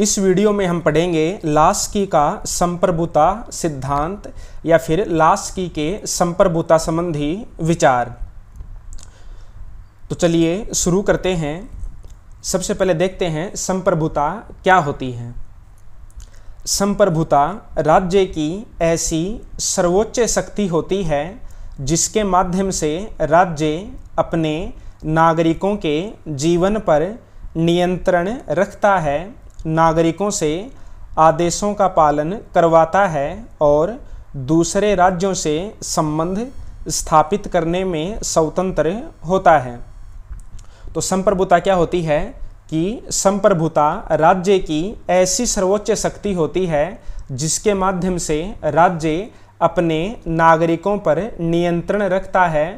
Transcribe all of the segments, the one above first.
इस वीडियो में हम पढ़ेंगे लास्की का संप्रभुता सिद्धांत या फिर लास्की के संप्रभुता संबंधी विचार तो चलिए शुरू करते हैं सबसे पहले देखते हैं संप्रभुता क्या होती है संप्रभुता राज्य की ऐसी सर्वोच्च शक्ति होती है जिसके माध्यम से राज्य अपने नागरिकों के जीवन पर नियंत्रण रखता है नागरिकों से आदेशों का पालन करवाता है और दूसरे राज्यों से संबंध स्थापित करने में स्वतंत्र होता है तो संप्रभुता क्या होती है कि संप्रभुता राज्य की ऐसी सर्वोच्च शक्ति होती है जिसके माध्यम से राज्य अपने नागरिकों पर नियंत्रण रखता है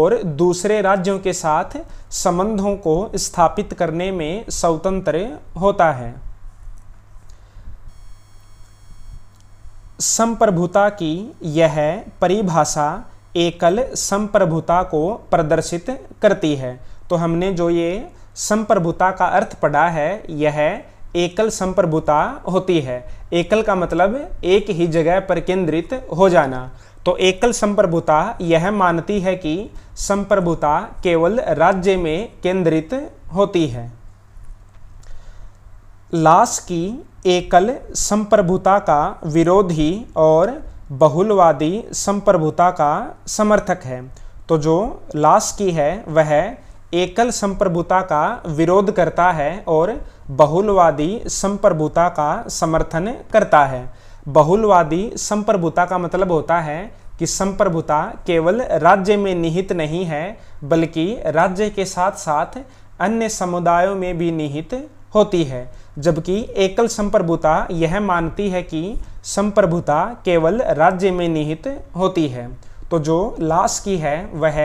और दूसरे राज्यों के साथ संबंधों को स्थापित करने में स्वतंत्र होता है संप्रभुता की यह परिभाषा एकल संप्रभुता को प्रदर्शित करती है तो हमने जो ये संप्रभुता का अर्थ पढ़ा है यह एकल संप्रभुता होती है एकल का मतलब एक ही जगह पर केंद्रित हो जाना तो एकल संप्रभुता यह मानती है कि संप्रभुता केवल राज्य में केंद्रित होती है लाश की एकल संप्रभुता का विरोधी और बहुलवादी संप्रभुता का समर्थक है तो जो लाश की है वह एकल संप्रभुता का विरोध करता है और बहुलवादी संप्रभुता का समर्थन करता है बहुलवादी संप्रभुता का मतलब होता है कि संप्रभुता केवल राज्य में निहित नहीं है बल्कि राज्य के साथ साथ अन्य समुदायों में भी निहित होती है जबकि एकल संप्रभुता यह मानती है कि संप्रभुता केवल राज्य में निहित होती है तो जो लाश की है वह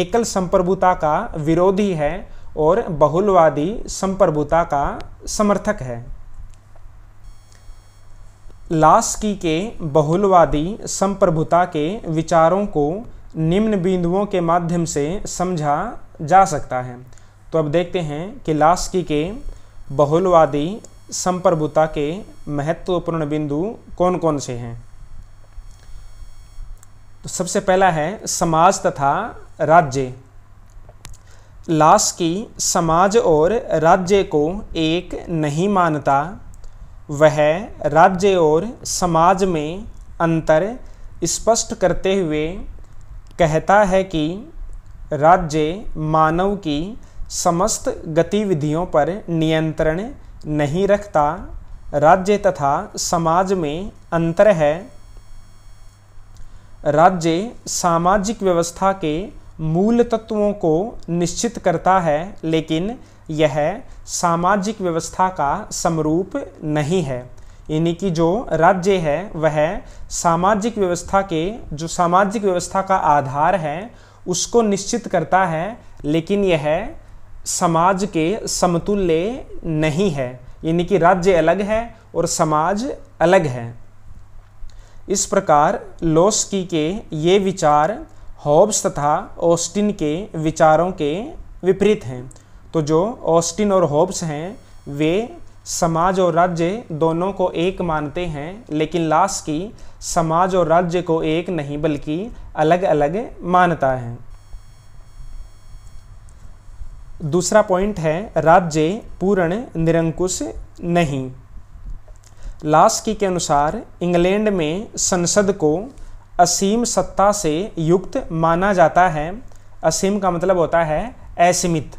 एकल संप्रभुता का विरोधी है और बहुलवादी संप्रभुता का समर्थक है लास्की के बहुलवादी संप्रभुता के विचारों को निम्न बिंदुओं के माध्यम से समझा जा सकता है तो अब देखते हैं कि लास्की के बहुलवादी संप्रभुता के महत्वपूर्ण बिंदु कौन कौन से हैं तो सबसे पहला है समाज तथा राज्य लाश की समाज और राज्य को एक नहीं मानता वह राज्य और समाज में अंतर स्पष्ट करते हुए कहता है कि राज्य मानव की समस्त गतिविधियों पर नियंत्रण नहीं रखता राज्य तथा समाज में अंतर है राज्य सामाजिक व्यवस्था के मूल तत्वों को निश्चित करता है लेकिन यह सामाजिक व्यवस्था का समरूप नहीं है यानी कि जो राज्य है वह सामाजिक व्यवस्था के जो सामाजिक व्यवस्था का आधार है उसको निश्चित करता है लेकिन यह समाज के समतुल्य नहीं है यानी कि राज्य अलग है और समाज अलग है इस प्रकार लोस्की के ये विचार हॉब्स तथा ऑस्टिन के विचारों के विपरीत हैं तो जो ऑस्टिन और हॉब्स हैं वे समाज और राज्य दोनों को एक मानते हैं लेकिन लास्की समाज और राज्य को एक नहीं बल्कि अलग अलग मानता है दूसरा पॉइंट है राज्य पूर्ण निरंकुश नहीं लास्की के अनुसार इंग्लैंड में संसद को असीम सत्ता से युक्त माना जाता है असीम का मतलब होता है असीमित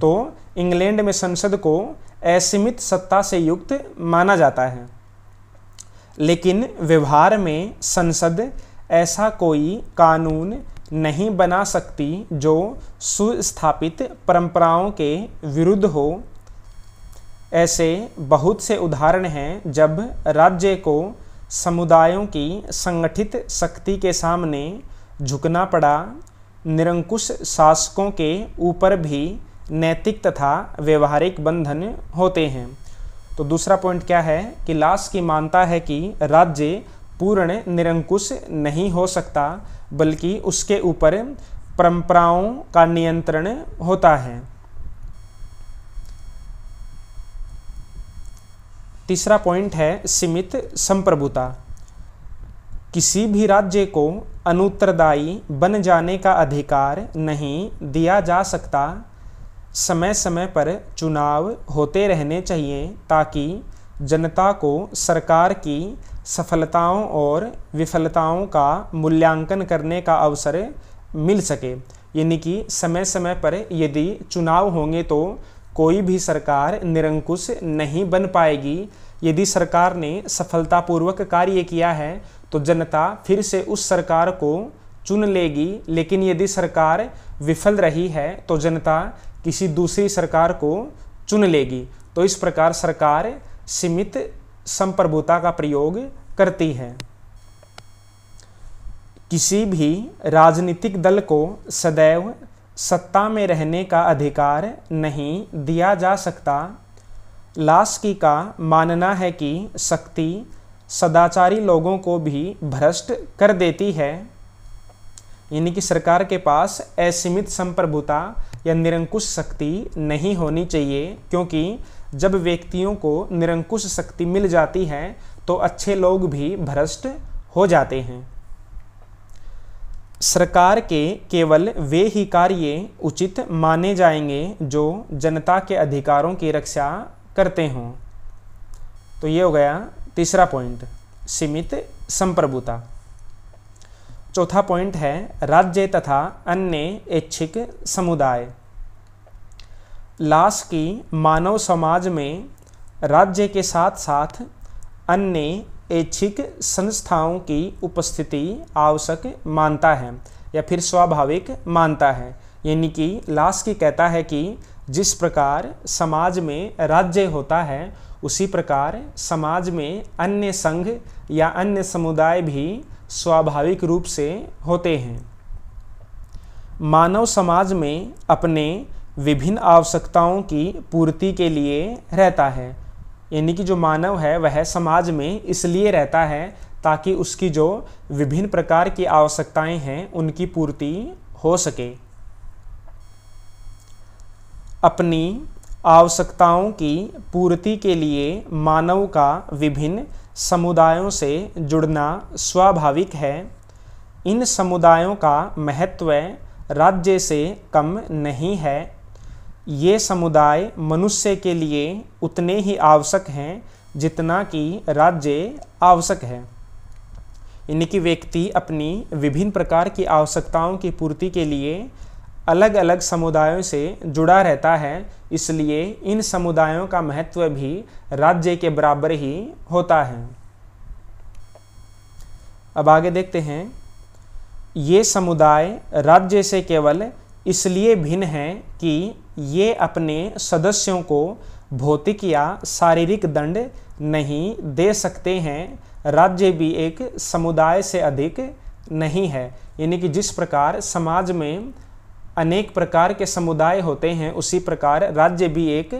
तो इंग्लैंड में संसद को असीमित सत्ता से युक्त माना जाता है लेकिन व्यवहार में संसद ऐसा कोई कानून नहीं बना सकती जो सुस्थापित परंपराओं के विरुद्ध हो ऐसे बहुत से उदाहरण हैं जब राज्य को समुदायों की संगठित शक्ति के सामने झुकना पड़ा निरंकुश शासकों के ऊपर भी नैतिक तथा व्यवहारिक बंधन होते हैं तो दूसरा पॉइंट क्या है कि लाश की मानता है कि राज्य पूर्ण निरंकुश नहीं हो सकता बल्कि उसके ऊपर परंपराओं का नियंत्रण होता है तीसरा पॉइंट है सीमित संप्रभुता किसी भी राज्य को अनुत्तरदायी बन जाने का अधिकार नहीं दिया जा सकता समय समय पर चुनाव होते रहने चाहिए ताकि जनता को सरकार की सफलताओं और विफलताओं का मूल्यांकन करने का अवसर मिल सके यानी कि समय समय पर यदि चुनाव होंगे तो कोई भी सरकार निरंकुश नहीं बन पाएगी यदि सरकार ने सफलतापूर्वक कार्य किया है तो जनता फिर से उस सरकार को चुन लेगी लेकिन यदि सरकार विफल रही है तो जनता किसी दूसरी सरकार को चुन लेगी तो इस प्रकार सरकार सीमित संप्रभुता का प्रयोग करती है किसी भी राजनीतिक दल को सदैव सत्ता में रहने का अधिकार नहीं दिया जा सकता लास्की का मानना है कि शक्ति सदाचारी लोगों को भी भ्रष्ट कर देती है यानी कि सरकार के पास असीमित संप्रभुता या निरंकुश शक्ति नहीं होनी चाहिए क्योंकि जब व्यक्तियों को निरंकुश शक्ति मिल जाती है तो अच्छे लोग भी भ्रष्ट हो जाते हैं सरकार के केवल वे ही कार्य उचित माने जाएंगे जो जनता के अधिकारों की रक्षा करते हों तो ये हो गया तीसरा पॉइंट सीमित संप्रभुता चौथा पॉइंट है राज्य तथा अन्य ऐच्छिक समुदाय लाश की मानव समाज में राज्य के साथ साथ अन्य ऐच्छिक संस्थाओं की उपस्थिति आवश्यक मानता है या फिर स्वाभाविक मानता है यानी कि लास्की कहता है कि जिस प्रकार समाज में राज्य होता है उसी प्रकार समाज में अन्य संघ या अन्य समुदाय भी स्वाभाविक रूप से होते हैं मानव समाज में अपने विभिन्न आवश्यकताओं की पूर्ति के लिए रहता है यानी कि जो मानव है वह समाज में इसलिए रहता है ताकि उसकी जो विभिन्न प्रकार की आवश्यकताएं हैं उनकी पूर्ति हो सके अपनी आवश्यकताओं की पूर्ति के लिए मानव का विभिन्न समुदायों से जुड़ना स्वाभाविक है इन समुदायों का महत्व राज्य से कम नहीं है ये समुदाय मनुष्य के लिए उतने ही आवश्यक हैं जितना कि राज्य आवश्यक है यानी कि व्यक्ति अपनी विभिन्न प्रकार की आवश्यकताओं की पूर्ति के लिए अलग अलग समुदायों से जुड़ा रहता है इसलिए इन समुदायों का महत्व भी राज्य के बराबर ही होता है अब आगे देखते हैं ये समुदाय राज्य से केवल इसलिए भिन्न हैं कि ये अपने सदस्यों को भौतिक या शारीरिक दंड नहीं दे सकते हैं राज्य भी एक समुदाय से अधिक नहीं है यानी कि जिस प्रकार समाज में अनेक प्रकार के समुदाय होते हैं उसी प्रकार राज्य भी एक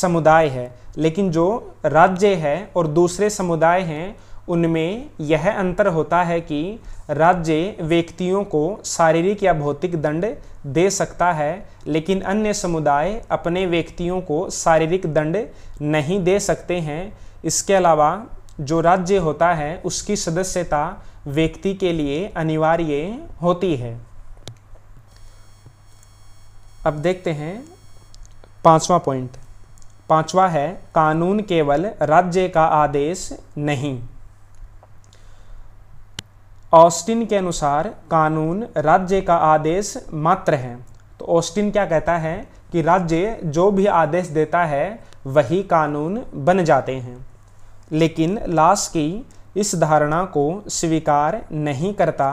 समुदाय है लेकिन जो राज्य है और दूसरे समुदाय हैं उनमें यह अंतर होता है कि राज्य व्यक्तियों को शारीरिक या भौतिक दंड दे सकता है लेकिन अन्य समुदाय अपने व्यक्तियों को शारीरिक दंड नहीं दे सकते हैं इसके अलावा जो राज्य होता है उसकी सदस्यता व्यक्ति के लिए अनिवार्य होती है अब देखते हैं पांचवा पॉइंट पांचवा है कानून केवल राज्य का आदेश नहीं ऑस्टिन के अनुसार कानून राज्य का आदेश मात्र है तो ऑस्टिन क्या कहता है कि राज्य जो भी आदेश देता है वही कानून बन जाते हैं लेकिन लास की इस धारणा को स्वीकार नहीं करता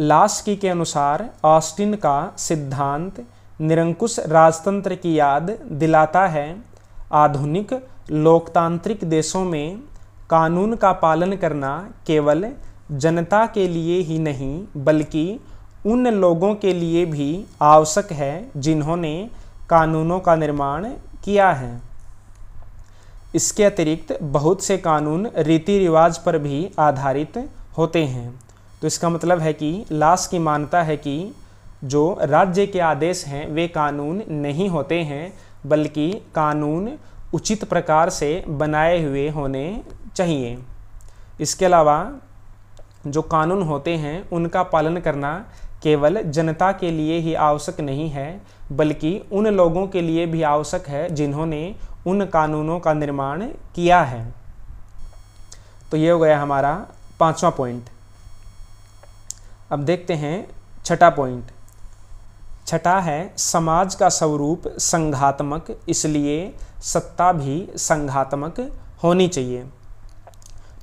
लास्की के अनुसार ऑस्टिन का सिद्धांत निरंकुश राजतंत्र की याद दिलाता है आधुनिक लोकतांत्रिक देशों में कानून का पालन करना केवल जनता के लिए ही नहीं बल्कि उन लोगों के लिए भी आवश्यक है जिन्होंने कानूनों का निर्माण किया है इसके अतिरिक्त बहुत से कानून रीति रिवाज पर भी आधारित होते हैं तो इसका मतलब है कि लाश की मान्यता है कि जो राज्य के आदेश हैं वे कानून नहीं होते हैं बल्कि कानून उचित प्रकार से बनाए हुए होने चाहिए इसके अलावा जो कानून होते हैं उनका पालन करना केवल जनता के लिए ही आवश्यक नहीं है बल्कि उन लोगों के लिए भी आवश्यक है जिन्होंने उन कानूनों का निर्माण किया है तो ये हो गया हमारा पांचवा पॉइंट अब देखते हैं छठा पॉइंट छठा है समाज का स्वरूप संघात्मक इसलिए सत्ता भी संघात्मक होनी चाहिए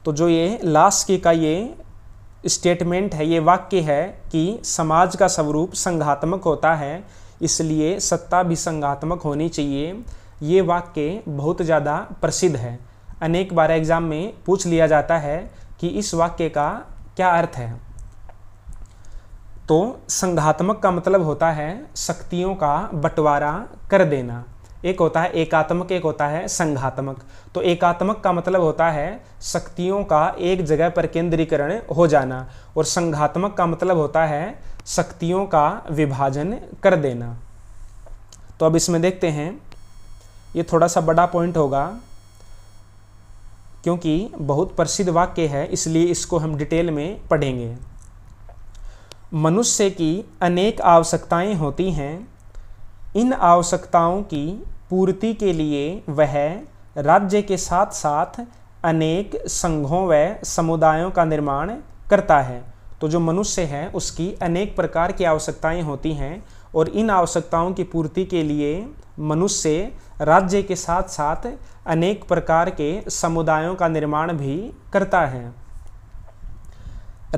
तो जो ये लास्ट के का ये स्टेटमेंट है ये वाक्य है कि समाज का स्वरूप संघात्मक होता है इसलिए सत्ता भी संघात्मक होनी चाहिए ये वाक्य बहुत ज़्यादा प्रसिद्ध है अनेक बार एग्जाम में पूछ लिया जाता है कि इस वाक्य का क्या अर्थ है तो संघात्मक का मतलब होता है शक्तियों का बंटवारा कर देना एक होता है एकात्मक एक होता है संघात्मक तो एकात्मक का मतलब होता है शक्तियों का एक जगह पर केंद्रीकरण हो जाना और संघात्मक का मतलब होता है शक्तियों का विभाजन कर देना तो अब इसमें देखते हैं ये थोड़ा सा बड़ा पॉइंट होगा क्योंकि बहुत प्रसिद्ध वाक्य है इसलिए इसको हम डिटेल में पढ़ेंगे मनुष्य की अनेक आवश्यकताएं होती हैं इन आवश्यकताओं की पूर्ति के लिए वह राज्य के साथ साथ अनेक संघों व समुदायों का निर्माण करता है तो जो मनुष्य है उसकी अनेक प्रकार की आवश्यकताएं होती हैं और इन आवश्यकताओं की पूर्ति के लिए मनुष्य राज्य के साथ साथ अनेक प्रकार के समुदायों का निर्माण भी करता है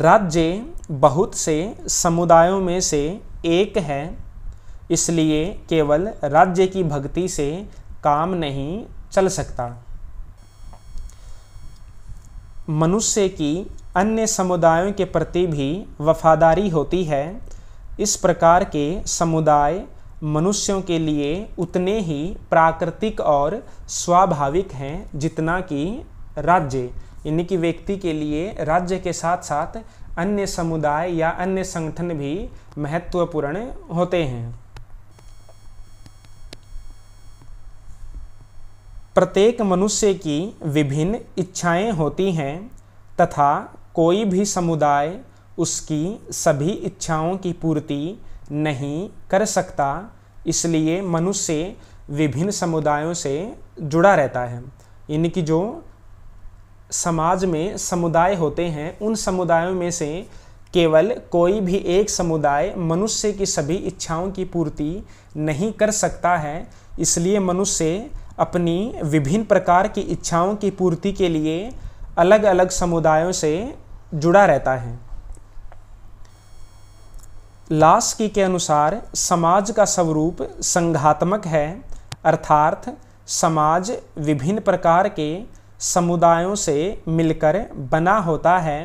राज्य बहुत से समुदायों में से एक है इसलिए केवल राज्य की भक्ति से काम नहीं चल सकता मनुष्य की अन्य समुदायों के प्रति भी वफादारी होती है इस प्रकार के समुदाय मनुष्यों के लिए उतने ही प्राकृतिक और स्वाभाविक हैं जितना कि राज्य यानी कि व्यक्ति के लिए राज्य के साथ साथ अन्य समुदाय या अन्य संगठन भी महत्वपूर्ण होते हैं प्रत्येक मनुष्य की विभिन्न इच्छाएं होती हैं तथा कोई भी समुदाय उसकी सभी इच्छाओं की पूर्ति नहीं कर सकता इसलिए मनुष्य विभिन्न समुदायों से जुड़ा रहता है यानी कि जो समाज में समुदाय होते हैं उन समुदायों में से केवल कोई भी एक समुदाय मनुष्य की सभी इच्छाओं की पूर्ति नहीं कर सकता है इसलिए मनुष्य अपनी विभिन्न प्रकार की इच्छाओं की पूर्ति के लिए अलग अलग समुदायों से जुड़ा रहता है लास्की के अनुसार समाज का स्वरूप संघात्मक है अर्थात समाज विभिन्न प्रकार के समुदायों से मिलकर बना होता है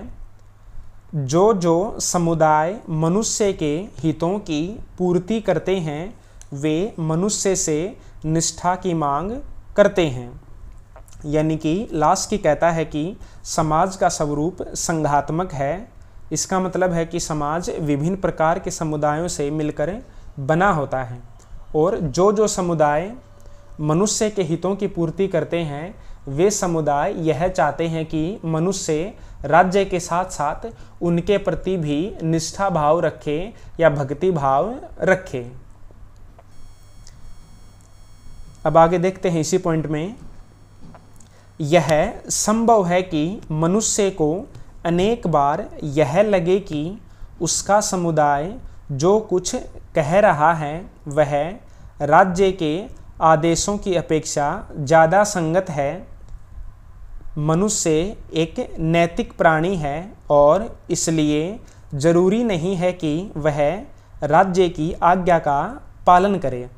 जो जो समुदाय मनुष्य के हितों की पूर्ति करते हैं वे मनुष्य से निष्ठा की मांग करते हैं यानी कि लास्ट की कहता है कि समाज का स्वरूप संघात्मक है इसका मतलब है कि समाज विभिन्न प्रकार के समुदायों से मिलकर बना होता है और जो जो समुदाय मनुष्य के हितों की पूर्ति करते हैं वे समुदाय यह चाहते हैं कि मनुष्य राज्य के साथ साथ उनके प्रति भी निष्ठा भाव रखे या भक्ति भाव रखे अब आगे देखते हैं इसी पॉइंट में यह संभव है कि मनुष्य को अनेक बार यह लगे कि उसका समुदाय जो कुछ कह रहा है वह राज्य के आदेशों की अपेक्षा ज़्यादा संगत है मनुष्य एक नैतिक प्राणी है और इसलिए ज़रूरी नहीं है कि वह राज्य की आज्ञा का पालन करे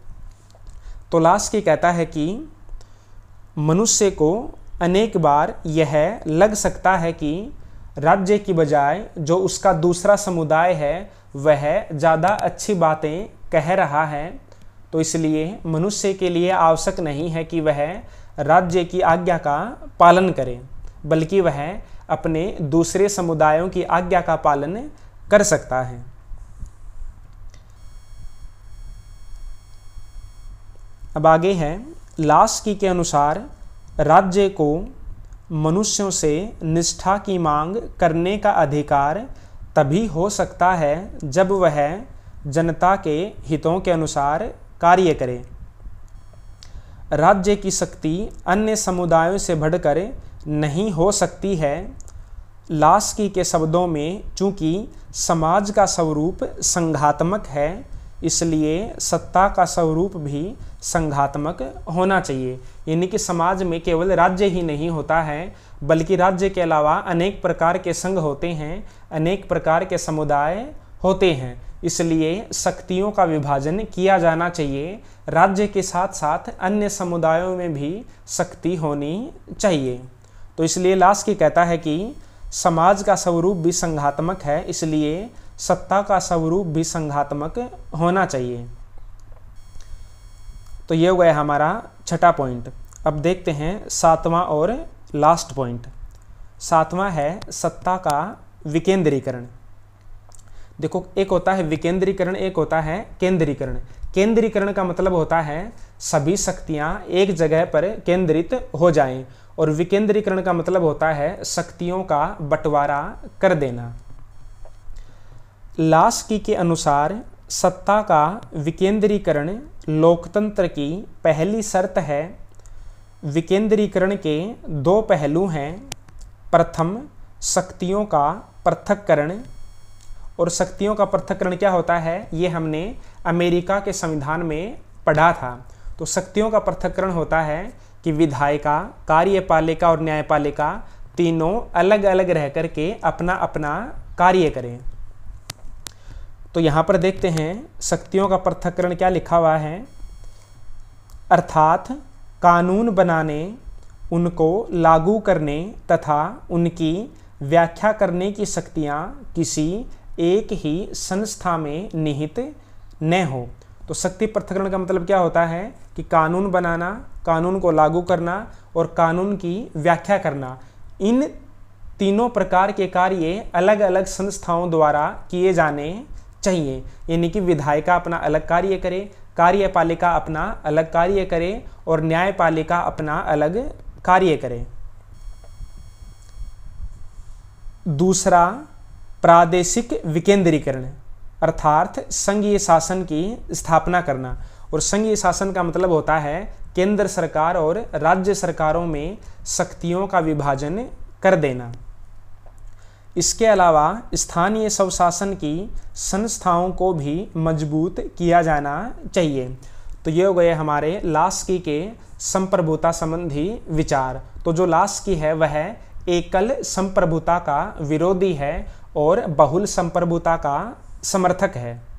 तो के कहता है कि मनुष्य को अनेक बार यह लग सकता है कि राज्य की बजाय जो उसका दूसरा समुदाय है वह ज़्यादा अच्छी बातें कह रहा है तो इसलिए मनुष्य के लिए आवश्यक नहीं है कि वह राज्य की आज्ञा का पालन करे बल्कि वह अपने दूसरे समुदायों की आज्ञा का पालन कर सकता है अब आगे है लास्की के अनुसार राज्य को मनुष्यों से निष्ठा की मांग करने का अधिकार तभी हो सकता है जब वह जनता के हितों के अनुसार कार्य करे राज्य की शक्ति अन्य समुदायों से बढ़कर नहीं हो सकती है लास्की के शब्दों में चूंकि समाज का स्वरूप संघात्मक है इसलिए सत्ता का स्वरूप भी संघात्मक होना चाहिए यानी कि समाज में केवल राज्य ही नहीं होता है बल्कि राज्य के अलावा अनेक प्रकार के संघ होते हैं अनेक प्रकार के समुदाय होते हैं इसलिए शक्तियों का विभाजन किया जाना चाहिए राज्य के साथ साथ अन्य समुदायों में भी शक्ति होनी चाहिए तो इसलिए लास्की कहता है कि समाज का स्वरूप भी संघात्मक है इसलिए सत्ता का स्वरूप भी संघात्मक होना चाहिए तो ये हो गया हमारा छठा पॉइंट अब देखते हैं सातवां और लास्ट पॉइंट सातवां है सत्ता का विकेंद्रीकरण देखो एक होता है विकेंद्रीकरण एक होता है केंद्रीकरण केंद्रीकरण का मतलब होता है सभी शक्तियां एक जगह पर केंद्रित हो जाएं और विकेंद्रीकरण का मतलब होता है शक्तियों का बंटवारा कर देना लास्की के अनुसार सत्ता का विकेंद्रीकरण लोकतंत्र की पहली शर्त है विकेंद्रीकरण के दो पहलू हैं प्रथम शक्तियों का पृथककरण और शक्तियों का पृथककरण क्या होता है ये हमने अमेरिका के संविधान में पढ़ा था तो शक्तियों का पृथककरण होता है कि विधायिका कार्यपालिका और न्यायपालिका तीनों अलग अलग रह कर के अपना अपना कार्य करें तो यहाँ पर देखते हैं शक्तियों का पृथककरण क्या लिखा हुआ है अर्थात कानून बनाने उनको लागू करने तथा उनकी व्याख्या करने की शक्तियाँ किसी एक ही संस्था में निहित न हो तो शक्ति पृथकरण का मतलब क्या होता है कि कानून बनाना कानून को लागू करना और कानून की व्याख्या करना इन तीनों प्रकार के कार्य अलग अलग संस्थाओं द्वारा किए जाने चाहिए यानी कि विधायिका अपना अलग कार्य करे कार्यपालिका अपना अलग कार्य करे और न्यायपालिका अपना अलग कार्य करे दूसरा प्रादेशिक विकेंद्रीकरण अर्थात संघीय शासन की स्थापना करना और संघीय शासन का मतलब होता है केंद्र सरकार और राज्य सरकारों में शक्तियों का विभाजन कर देना इसके अलावा स्थानीय स्वशासन की संस्थाओं को भी मजबूत किया जाना चाहिए तो ये हो गए हमारे लास्की के संप्रभुता संबंधी विचार तो जो लास्की है वह एकल संप्रभुता का विरोधी है और बहुल संप्रभुता का समर्थक है